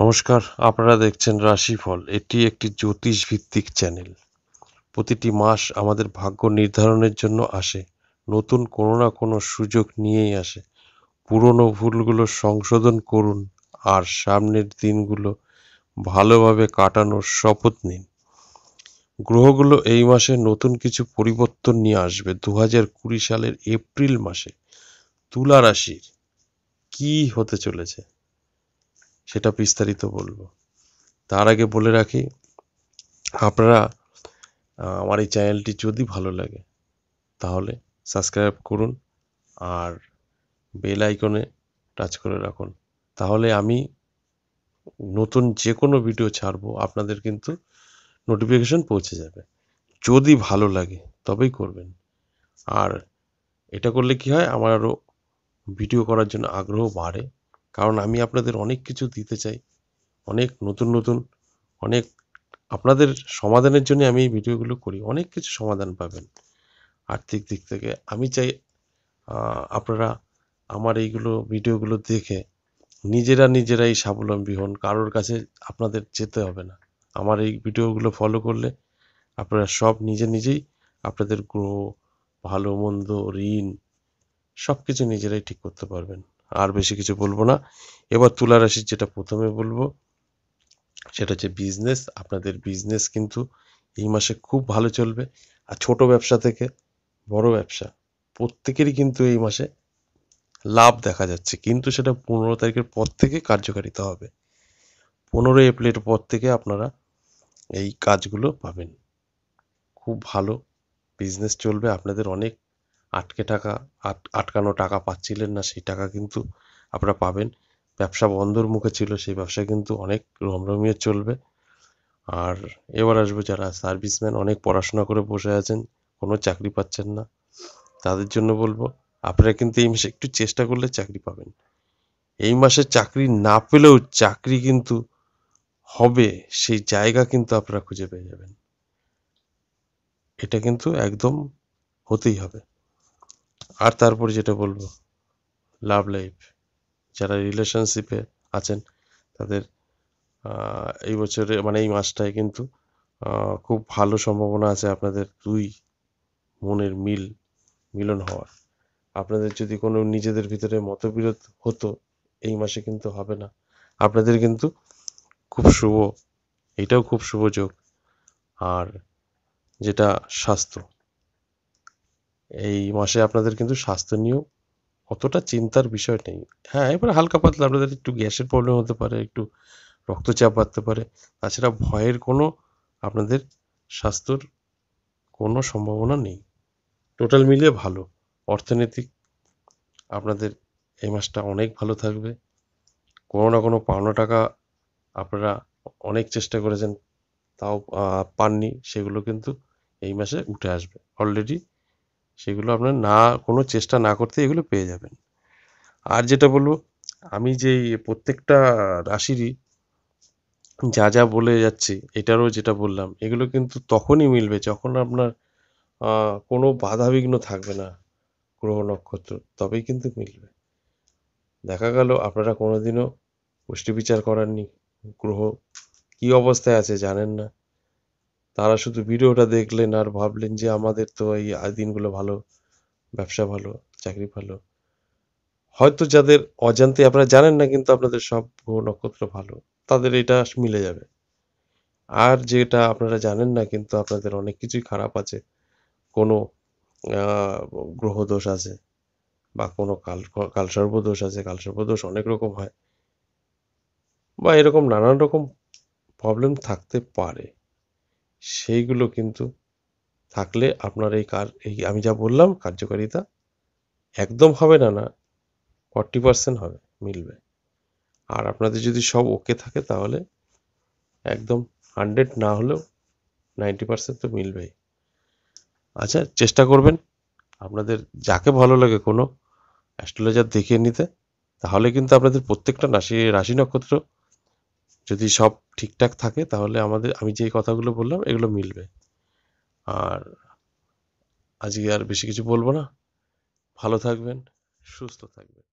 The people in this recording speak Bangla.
নমস্কার আপনারা দেখছেন রাশিফল এটি একটি জ্যোতিষ ভিত্তিক চ্যানেল প্রতিটি মাস আমাদের ভাগ্য নির্ধারণের জন্য আসে নতুন কোনো না কোনো সুযোগ নিয়েই আসে পুরনো ভুলগুলো সংশোধন করুন আর সামনের দিনগুলো ভালোভাবে কাটানোর শপথ নিন গ্রহগুলো এই মাসে নতুন কিছু পরিবর্তন নিয়ে আসবে দু কুড়ি সালের এপ্রিল মাসে তুলা রাশির কি হতে চলেছে সেটা বিস্তারিত বলব তার আগে বলে রাখি আপনারা আমার এই চ্যানেলটি যদি ভালো লাগে তাহলে সাবস্ক্রাইব করুন আর বেল আইকনে টাচ করে রাখুন তাহলে আমি নতুন যে কোনো ভিডিও ছাড়বো আপনাদের কিন্তু নোটিফিকেশন পৌঁছে যাবে যদি ভালো লাগে তবেই করবেন আর এটা করলে কি হয় আমার আরও ভিডিও করার জন্য আগ্রহ বাড়ে কারণ আমি আপনাদের অনেক কিছু দিতে চাই অনেক নতুন নতুন অনেক আপনাদের সমাধানের জন্য আমি এই ভিডিওগুলো করি অনেক কিছু সমাধান পাবেন আর্থিক দিক থেকে আমি চাই আপনারা আমার এইগুলো ভিডিওগুলো দেখে নিজেরা নিজেরাই স্বাবলম্বী হন কারোর কাছে আপনাদের যেতে হবে না আমার এই ভিডিওগুলো ফলো করলে আপনারা সব নিজে নিজেই আপনাদের গ্রহ ভালো মন্দ ঋণ সব কিছু নিজেরাই ঠিক করতে পারবেন আর বেশি কিছু বলবো না এবার তুলা রাশির যেটা প্রথমে বলবো সেটা হচ্ছে বিজনেস আপনাদের বিজনেস কিন্তু এই মাসে খুব ভালো চলবে আর ছোট ব্যবসা থেকে বড় ব্যবসা প্রত্যেকেরই কিন্তু এই মাসে লাভ দেখা যাচ্ছে কিন্তু সেটা পনেরো তারিখের পর থেকে কার্যকারিতা হবে পনেরোই এপ্রিলের পর থেকে আপনারা এই কাজগুলো পাবেন খুব ভালো বিজনেস চলবে আপনাদের অনেক আটকে টাকা আটকানো টাকা পাচ্ছিলেন না সেই টাকা কিন্তু আপনারা পাবেন ব্যবসা বন্ধর মুখে ছিল সেই ব্যবসা কিন্তু অনেক রমরমিয়ে চলবে আর এবার আসবো যারা সার্ভিসম্যান অনেক পড়াশোনা করে বসে আছেন কোনো চাকরি পাচ্ছেন না তাদের জন্য বলবো আপনারা কিন্তু এই মাসে একটু চেষ্টা করলে চাকরি পাবেন এই মাসে চাকরি না পেলেও চাকরি কিন্তু হবে সেই জায়গা কিন্তু আপনারা খুঁজে পেয়ে যাবেন এটা কিন্তু একদম হতেই হবে আর তারপর যেটা বলবো লাভ লাইফ যারা রিলেশনশিপে আছেন তাদের এই বছরে মানে এই মাসটায় কিন্তু খুব ভালো সম্ভাবনা আছে আপনাদের দুই মনের মিল মিলন হওয়ার আপনাদের যদি কোনো নিজেদের ভিতরে মতবিরোধ হতো এই মাসে কিন্তু হবে না আপনাদের কিন্তু খুব শুভ এটাও খুব শুভ যোগ আর যেটা স্বাস্থ্য এই মাসে আপনাদের কিন্তু স্বাস্থ্য নিয়েও অতটা চিন্তার বিষয় নেই হ্যাঁ এবারে হালকা পাতলা আপনাদের একটু গ্যাসের প্রবলেম হতে পারে একটু রক্তচাপ বাড়তে পারে তাছাড়া ভয়ের কোনো আপনাদের স্বাস্থ্যর কোনো সম্ভাবনা নেই টোটাল মিলিয়ে ভালো অর্থনৈতিক আপনাদের এই মাসটা অনেক ভালো থাকবে কোনো না কোনো পাওনা টাকা আপনারা অনেক চেষ্টা করেছেন তাও পাননি সেগুলো কিন্তু এই মাসে উঠে আসবে অলরেডি সেগুলো আপনার না কোনো চেষ্টা না করতে এগুলো পেয়ে যাবেন আর যেটা বলবো আমি যে প্রত্যেকটা রাশিরই যা যা বলে যাচ্ছি এটারও যেটা বললাম এগুলো কিন্তু তখনই মিলবে যখন আপনার কোনো বাধাবিঘ্ন থাকবে না গ্রহ নক্ষত্র তবেই কিন্তু মিলবে দেখা গেল আপনারা কোনোদিনও পুষ্টি বিচার করাননি গ্রহ কি অবস্থায় আছে জানেন না তারা শুধু ভিডিওটা দেখলেন আর ভাবলেন যে আমাদের তো এই দিনগুলো ভালো ব্যবসা ভালো চাকরি ভালো হয়তো যাদের অজান্তে আপনারা জানেন না কিন্তু আপনাদের সব গ্রহ নক্ষত্র ভালো তাদের এটা মিলে যাবে আর যেটা আপনারা জানেন না কিন্তু আপনাদের অনেক কিছুই খারাপ আছে কোনো গ্রহদোষ আছে বা কোনো কাল দোষ আছে দোষ অনেক রকম হয় বা এরকম নানান রকম প্রবলেম থাকতে পারে সেইগুলো কিন্তু থাকলে আপনার এই কার এই আমি যা বললাম কার্যকারিতা একদম হবে না না ফর্টি পার্সেন্ট হবে মিলবে আর আপনাদের যদি সব ওকে থাকে তাহলে একদম হান্ড্রেড না হলেও নাইনটি পার্সেন্ট তো মিলবেই আচ্ছা চেষ্টা করবেন আপনাদের যাকে ভালো লাগে কোনো অ্যাস্ট্রোলজার দেখিয়ে নিতে তাহলে কিন্তু আপনাদের প্রত্যেকটা রাশি রাশি নক্ষত্র যদি সব ঠিকঠাক থাকে তাহলে আমাদের আমি যে কথাগুলো বললাম এগুলো মিলবে আর আজকে আর বেশি কিছু বলবো না ভালো থাকবেন সুস্থ থাকবেন